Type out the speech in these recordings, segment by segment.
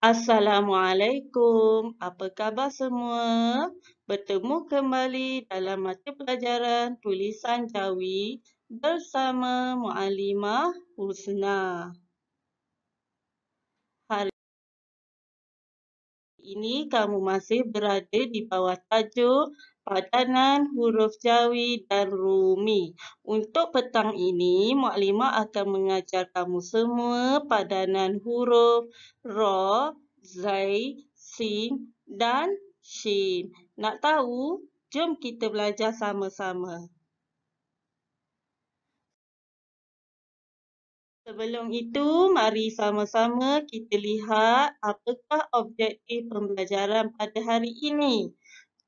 Assalamualaikum. Apa khabar semua? Bertemu kembali dalam mata pelajaran tulisan Jawi bersama Muallimah Husna. ini kamu masih berada di bawah tajuk padanan huruf Jawi dan Rumi. Untuk petang ini, Mak Lima akan mengajar kamu semua padanan huruf Ro, Zai, Sin dan Shin. Nak tahu? Jom kita belajar sama-sama. Sebelum itu, mari sama-sama kita lihat apakah objektif pembelajaran pada hari ini.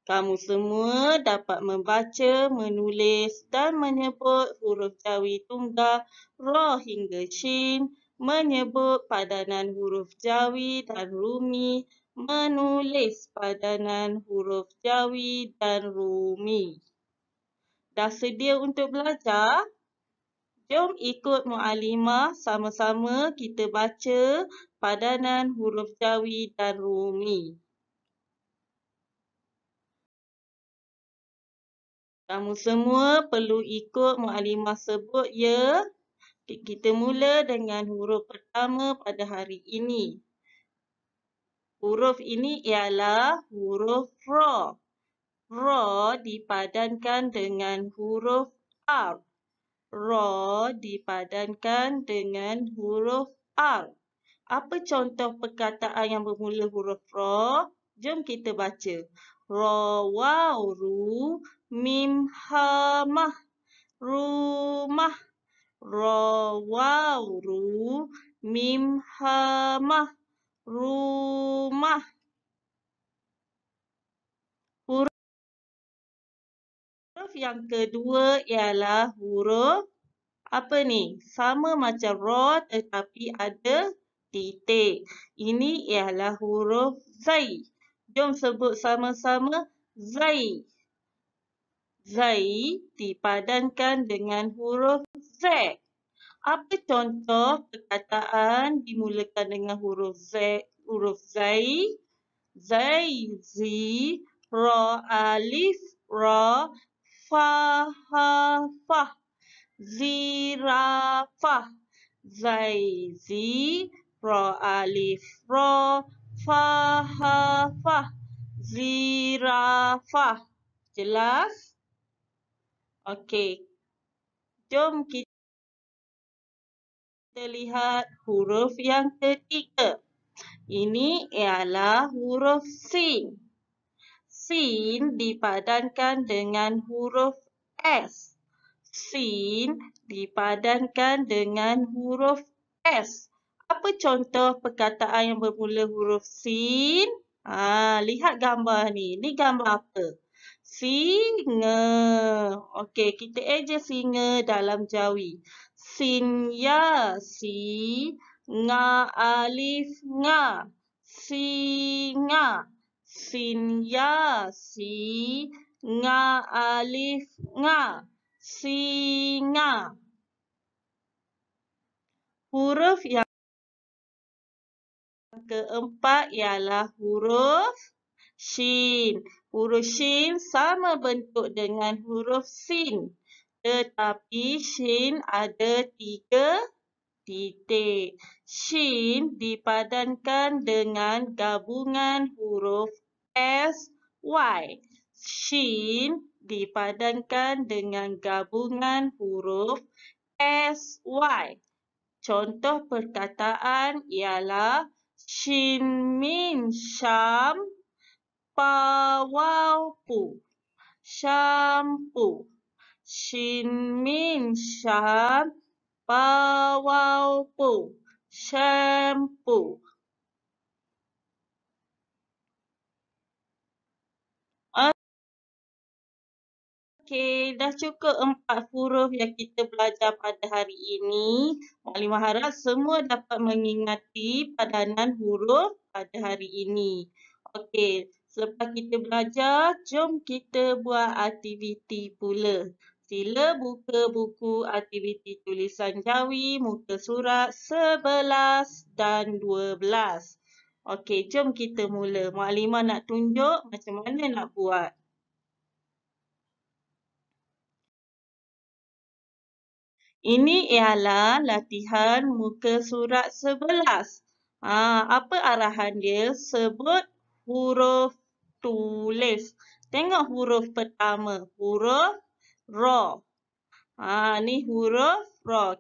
Kamu semua dapat membaca, menulis dan menyebut huruf jawi tunggal Ra hingga Shin, menyebut padanan huruf jawi dan rumi, menulis padanan huruf jawi dan rumi. Dah sedia untuk belajar? Jom ikut mu'alimah sama-sama kita baca padanan huruf Jawi dan Rumi. Kamu semua perlu ikut mu'alimah sebut ya. Kita mula dengan huruf pertama pada hari ini. Huruf ini ialah huruf Ra. Ra dipadankan dengan huruf R. Ro dipadankan dengan huruf R. Apa contoh perkataan yang bermula huruf Ro? Jom kita baca. Ra waw ru mim hamah rumah. Ra waw ru mim hamah rumah. yang kedua ialah huruf apa ni? Sama macam ra tetapi ada titik. Ini ialah huruf zai. Jom sebut sama-sama zai. Zai dipadankan dengan huruf z. Apa contoh perkataan dimulakan dengan huruf z? Huruf zai. Zai, zi, ra, alif, ra, fahafah zirafah zai zi ra alif ra fahafah zirafah jelas okey jom kita lihat huruf yang ketiga ini ialah huruf sin sin dipadankan dengan huruf S. Sin dipadankan dengan huruf S. Apa contoh perkataan yang bermula huruf sin? Ha, lihat gambar ni. Ni gambar apa? Singa. Okey, kita eja singa dalam jawi. Sin ya, si, nga, alif, nga. Singa sin ya si nga alif nga singa huruf yang keempat ialah huruf shin huruf shin sama bentuk dengan huruf sin tetapi shin ada tiga titik shin dipadankan dengan gabungan huruf S-Y. Shin dipadankan dengan gabungan huruf S-Y. Contoh perkataan ialah Shin Min Syam Pawaupu. Syampu. Shin Min Syam Pawaupu. Shampoo. Okey, dah cukup empat huruf yang kita belajar pada hari ini. Maklumah harap semua dapat mengingati padanan huruf pada hari ini. Okey, selepas kita belajar, jom kita buat aktiviti pula. Sila buka buku aktiviti tulisan jawi muka surat 11 dan 12. Okey, jom kita mula. Maklima nak tunjuk macam mana nak buat. Ini ialah latihan muka surat 11. Ha, apa arahan dia? Sebut huruf tulis. Tengok huruf pertama. Huruf ro. Ha, ni huruf ro.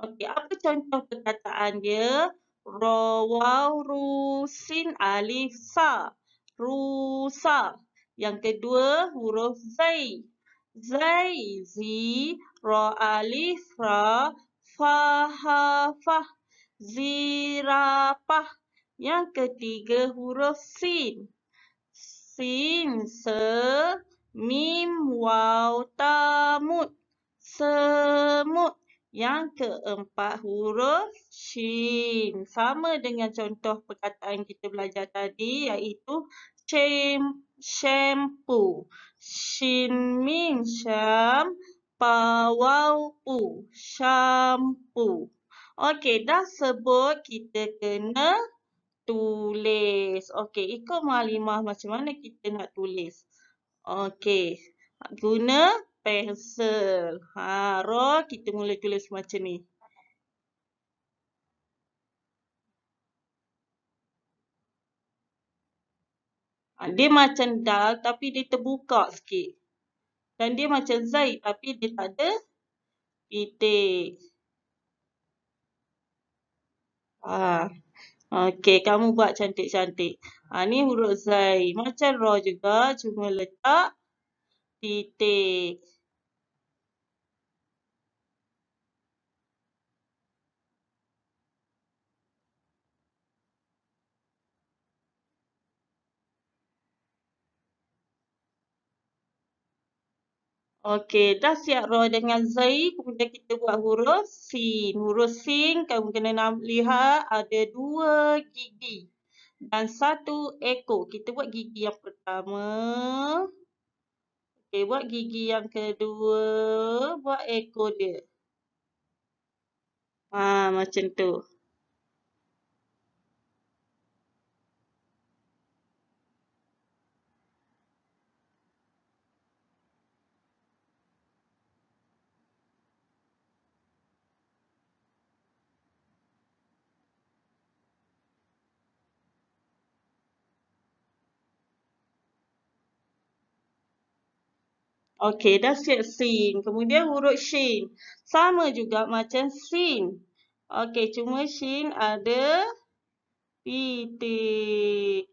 Okey, apa contoh perkataan dia? Ro, waw, ru, sin, alif, sa. Rusa. Yang kedua, huruf zai. Zai, zi, ra alif ra fa ha fa zirafah yang ketiga huruf sin sin se mim waw tamut semut yang keempat huruf shin sama dengan contoh perkataan kita belajar tadi iaitu shampoo shin min sham Pawau-u. Syampu. Okey, dah sebut kita kena tulis. Okey, ikut malimah macam mana kita nak tulis. Okey, guna pensel. Ha, kita mula tulis macam ni. Ha, dia macam dal tapi dia terbuka sikit. Dan dia macam Zai tapi dia tak ada titik. Ah. Okey, kamu buat cantik-cantik. Ah ni huruf Zai Macam Ra juga cuma letak titik. Okey, dah siap roh dengan Zai. Kemudian kita buat huruf sin. Huruf sin, kamu kena lihat ada dua gigi. Dan satu ekor. Kita buat gigi yang pertama. Okey, buat gigi yang kedua. Buat ekor dia. Ah, macam tu. Okey, dah siap sin. Kemudian huruf shin. Sama juga macam sin. Okey, cuma shin ada titik.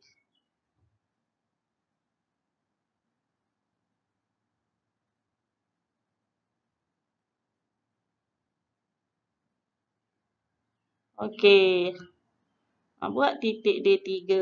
Okey. Buat titik d tiga.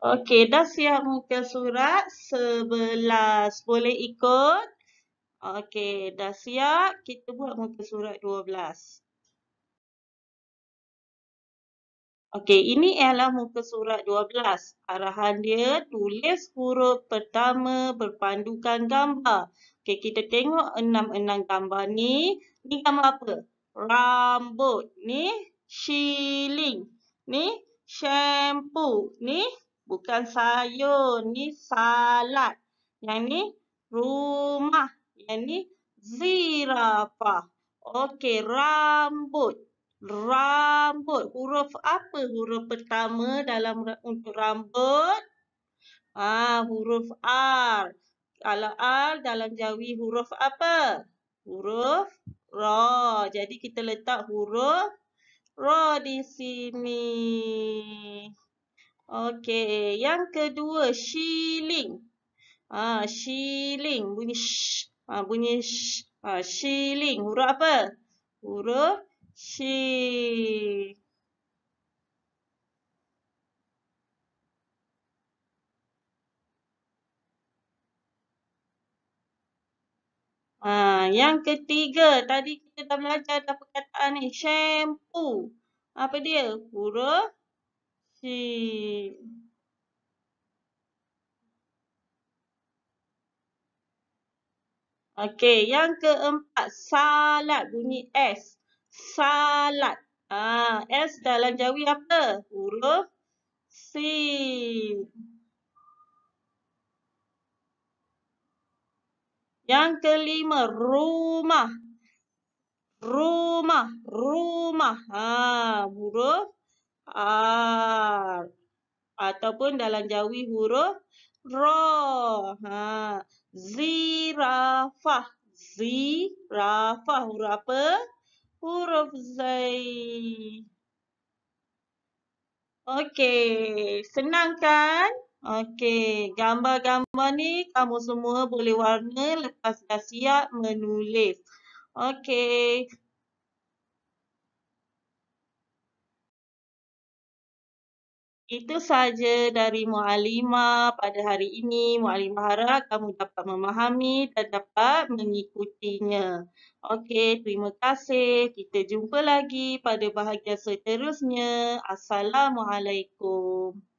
Okey, dah siap muka surat 11. Boleh ikut? Okey, dah siap. Kita buat muka surat 12. Okey, ini ialah muka surat 12. Arahan dia, tulis huruf pertama berpandukan gambar. Okey, kita tengok enam-enam gambar ni. Ni gambar apa? Rambut. Ni, shilling. Ni, shampoo. Ni, shampoo. Bukan sayur. Ni salad, Yang ni rumah. Yang ni zirafah. Okey. Rambut. Rambut. Huruf apa huruf pertama dalam untuk rambut? Ah Huruf R. Kalau R dalam jawi huruf apa? Huruf Ra. Jadi kita letak huruf Ra di sini. Okey, yang kedua shilling. Ah, shilling bunyi sh. Ah, bunyi sh. Ah, shilling huruf apa? Huruf sh. Ah, yang ketiga tadi kita dah belajar ada perkataan ni shampoo. Apa dia? Huruf que Okey, yang keempat salat bunyi s. Salat. Ah, s dalam jawi apa? Huruf c. Yang kelima rumah. Rumah, rumah. Ah, huruf R. Ataupun dalam jawi huruf Ra. Ha. Zirafah. Zirafah. Huruf apa? Huruf Zai. Okey. Senang kan? Okey. Gambar-gambar ni kamu semua boleh warna lepas dah siap menulis. Okey. Itu sahaja dari mu'alimah pada hari ini. Mu'alimah harap kamu dapat memahami dan dapat mengikutinya. Okey, terima kasih. Kita jumpa lagi pada bahagian seterusnya. Assalamualaikum.